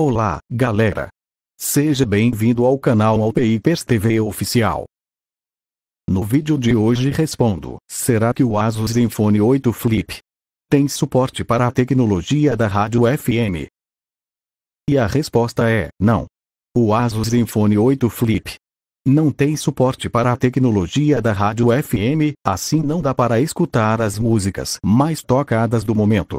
Olá, galera! Seja bem-vindo ao canal Alpeipers TV Oficial. No vídeo de hoje respondo, será que o Asus Zenfone 8 Flip tem suporte para a tecnologia da rádio FM? E a resposta é, não. O Asus Zenfone 8 Flip não tem suporte para a tecnologia da rádio FM, assim não dá para escutar as músicas mais tocadas do momento.